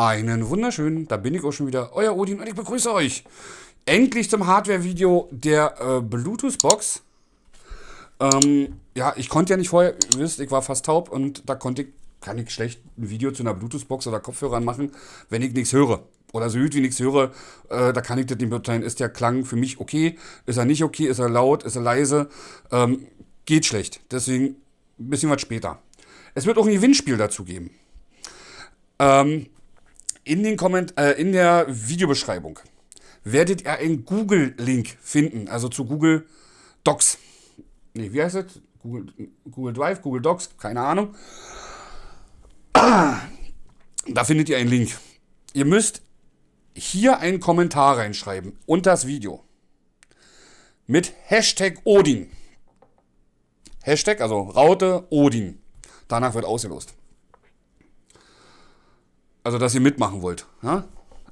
Einen wunderschönen, da bin ich auch schon wieder, euer Odin und ich begrüße euch. Endlich zum Hardware-Video der äh, Bluetooth-Box. Ähm, ja, ich konnte ja nicht vorher, ihr wisst, ich war fast taub und da konnte ich, kann ich schlecht ein Video zu einer Bluetooth-Box oder Kopfhörern machen, wenn ich nichts höre. Oder so gut wie nichts höre, äh, da kann ich das nicht beurteilen. Ist der Klang für mich okay? Ist er nicht okay? Ist er laut? Ist er leise? Ähm, geht schlecht. Deswegen ein bisschen was später. Es wird auch ein Gewinnspiel dazu geben. Ähm, in, den Komment äh, in der Videobeschreibung werdet ihr einen Google-Link finden, also zu Google Docs. Nee, wie heißt das? Google, Google Drive, Google Docs, keine Ahnung. Da findet ihr einen Link. Ihr müsst hier einen Kommentar reinschreiben unter das Video. Mit Hashtag Odin. Hashtag, also Raute Odin. Danach wird ausgelost. Also, dass ihr mitmachen wollt. Ja?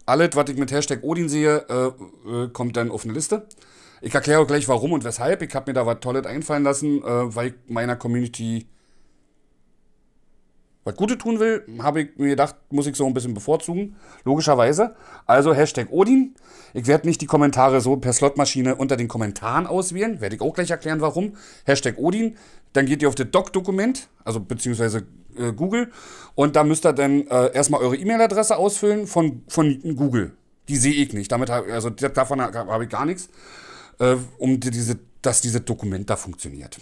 Alles, was ich mit Hashtag Odin sehe, äh, äh, kommt dann auf eine Liste. Ich erkläre auch gleich, warum und weshalb. Ich habe mir da was Tolles einfallen lassen, äh, weil ich meiner Community was Gutes tun will, habe ich mir gedacht, muss ich so ein bisschen bevorzugen, logischerweise. Also Hashtag Odin. Ich werde nicht die Kommentare so per Slotmaschine unter den Kommentaren auswählen, werde ich auch gleich erklären, warum. Hashtag Odin. Dann geht ihr auf das Doc-Dokument, also beziehungsweise äh, Google. Und da müsst ihr dann äh, erstmal eure E-Mail-Adresse ausfüllen von, von Google. Die sehe ich nicht. Damit hab, also davon habe ich gar nichts, äh, um diese, dass dieses Dokument da funktioniert.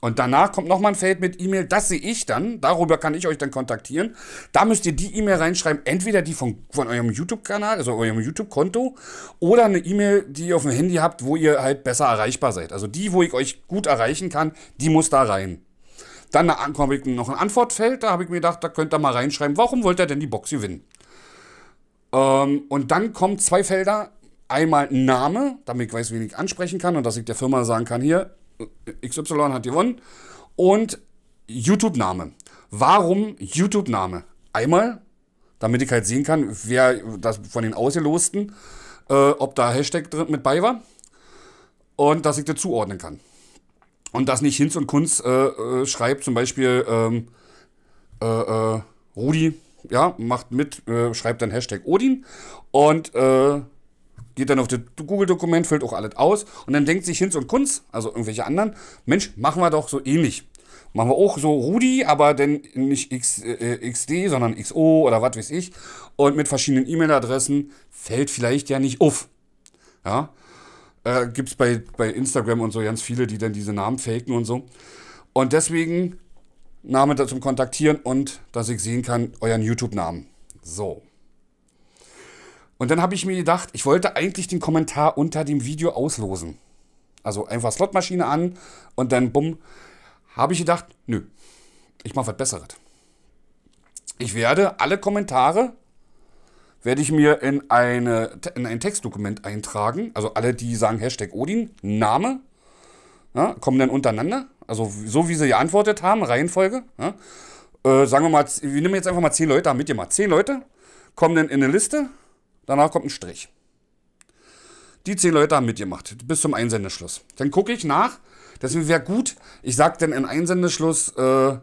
Und danach kommt nochmal ein Feld mit E-Mail, das sehe ich dann, darüber kann ich euch dann kontaktieren. Da müsst ihr die E-Mail reinschreiben, entweder die von, von eurem YouTube-Kanal, also eurem YouTube-Konto, oder eine E-Mail, die ihr auf dem Handy habt, wo ihr halt besser erreichbar seid. Also die, wo ich euch gut erreichen kann, die muss da rein. Dann habe ich noch ein Antwortfeld, da habe ich mir gedacht, da könnt ihr mal reinschreiben, warum wollte er denn die Box gewinnen? Ähm, und dann kommen zwei Felder, einmal Name, damit ich weiß, wen ich ansprechen kann und dass ich der Firma sagen kann, hier, äh, XY hat gewonnen. Und YouTube-Name. Warum YouTube-Name? Einmal, damit ich halt sehen kann, wer das von den Ausgelosten, äh, ob da Hashtag drin mit bei war und dass ich das zuordnen kann. Und dass nicht Hinz und Kunz äh, äh, schreibt, zum Beispiel ähm, äh, äh Rudi, ja, macht mit, äh, schreibt dann Hashtag Odin und äh, geht dann auf das Google-Dokument, füllt auch alles aus und dann denkt sich Hinz und Kunz, also irgendwelche anderen, Mensch, machen wir doch so ähnlich. Machen wir auch so Rudi, aber denn nicht X, XD, sondern XO oder was weiß ich. Und mit verschiedenen E-Mail-Adressen fällt vielleicht ja nicht auf. Ja, äh, Gibt es bei, bei Instagram und so ganz viele, die dann diese Namen faken und so. Und deswegen Name da zum Kontaktieren und dass ich sehen kann, euren YouTube-Namen. So. Und dann habe ich mir gedacht, ich wollte eigentlich den Kommentar unter dem Video auslosen. Also einfach Slotmaschine an und dann bumm. Habe ich gedacht, nö, ich mache was Besseres. Ich werde alle Kommentare werde ich mir in, eine, in ein Textdokument eintragen. Also alle, die sagen Hashtag Odin, Name, ja, kommen dann untereinander. Also so, wie sie geantwortet haben, Reihenfolge. Ja. Äh, sagen wir mal, wir nehmen jetzt einfach mal zehn Leute, damit ihr mal zehn Leute kommen dann in eine Liste, danach kommt ein Strich. Die zehn Leute haben mitgemacht, bis zum Einsendeschluss. Dann gucke ich nach, deswegen wäre gut, ich sage dann in Einsendeschluss, äh,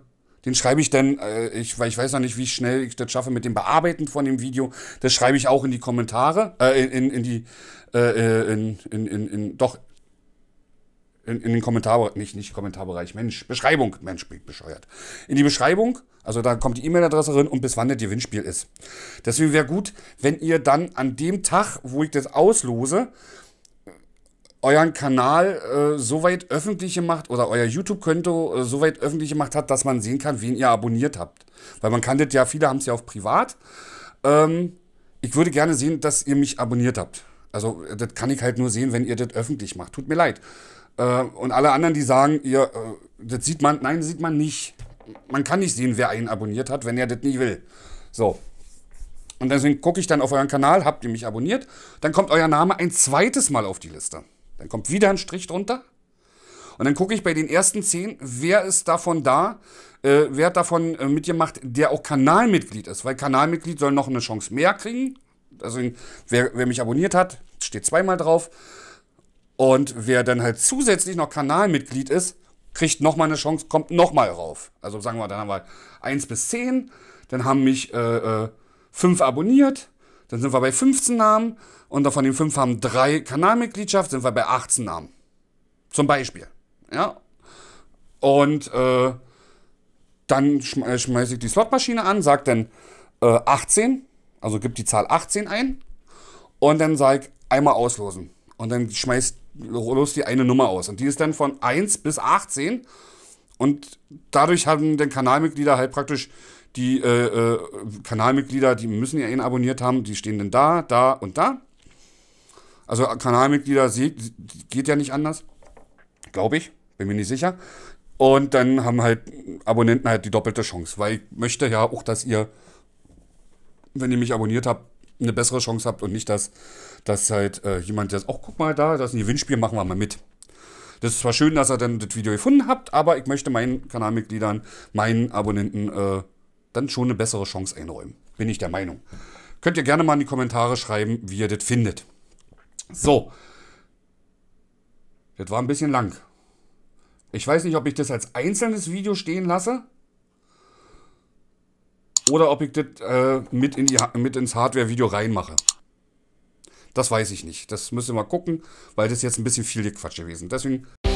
den schreibe ich dann, äh, ich, weil ich weiß noch nicht, wie schnell ich das schaffe mit dem Bearbeiten von dem Video. Das schreibe ich auch in die Kommentare, äh, in, in, die, äh, äh, in, in, in, in, doch, in, in den Kommentarbereich, nicht, nicht Kommentarbereich, Mensch, Beschreibung, Mensch, bin bescheuert. In die Beschreibung, also da kommt die E-Mail-Adresse drin und bis wann das Gewinnspiel ist. Deswegen wäre gut, wenn ihr dann an dem Tag, wo ich das auslose, euren Kanal äh, so weit öffentlich gemacht oder euer YouTube-Konto äh, so weit öffentlich gemacht hat, dass man sehen kann, wen ihr abonniert habt. Weil man kann das ja, viele haben es ja auf privat. Ähm, ich würde gerne sehen, dass ihr mich abonniert habt. Also äh, das kann ich halt nur sehen, wenn ihr das öffentlich macht. Tut mir leid. Äh, und alle anderen, die sagen, ihr, äh, das sieht man, nein, sieht man nicht. Man kann nicht sehen, wer einen abonniert hat, wenn er das nicht will. So, und deswegen gucke ich dann auf euren Kanal, habt ihr mich abonniert, dann kommt euer Name ein zweites Mal auf die Liste. Dann kommt wieder ein Strich drunter. Und dann gucke ich bei den ersten zehn, wer ist davon da, äh, wer hat davon äh, mitgemacht, der auch Kanalmitglied ist. Weil Kanalmitglied soll noch eine Chance mehr kriegen. Also wer, wer mich abonniert hat, steht zweimal drauf. Und wer dann halt zusätzlich noch Kanalmitglied ist, kriegt nochmal eine Chance, kommt nochmal rauf. Also sagen wir, dann haben wir 1 bis 10, dann haben mich äh, 5 äh, abonniert, dann sind wir bei 15 Namen und von den 5 haben 3 Kanalmitgliedschaft, sind wir bei 18 Namen. Zum Beispiel. Ja. Und äh, dann äh, schmeiße ich die Slotmaschine an, sage dann äh, 18, also gibt die Zahl 18 ein und dann sage ich einmal auslosen. Und dann schmeißt los die eine Nummer aus. Und die ist dann von 1 bis 18. Und dadurch haben dann Kanalmitglieder halt praktisch die äh, äh, Kanalmitglieder, die müssen ja ihn abonniert haben, die stehen dann da, da und da. Also äh, Kanalmitglieder geht ja nicht anders, glaube ich, bin mir nicht sicher. Und dann haben halt Abonnenten halt die doppelte Chance, weil ich möchte ja auch, dass ihr, wenn ihr mich abonniert habt, eine bessere Chance habt und nicht, dass, dass halt äh, jemand jetzt, auch oh, guck mal da, das ist ein Gewinnspiel, machen wir mal mit. Das ist zwar schön, dass ihr dann das Video gefunden habt, aber ich möchte meinen Kanalmitgliedern, meinen Abonnenten äh, dann schon eine bessere Chance einräumen. Bin ich der Meinung. Könnt ihr gerne mal in die Kommentare schreiben, wie ihr das findet. So. Das war ein bisschen lang. Ich weiß nicht, ob ich das als einzelnes Video stehen lasse. Oder ob ich das äh, mit, in die, mit ins Hardware-Video reinmache. Das weiß ich nicht. Das müssen wir mal gucken, weil das jetzt ein bisschen viel Quatsch gewesen. ist. Deswegen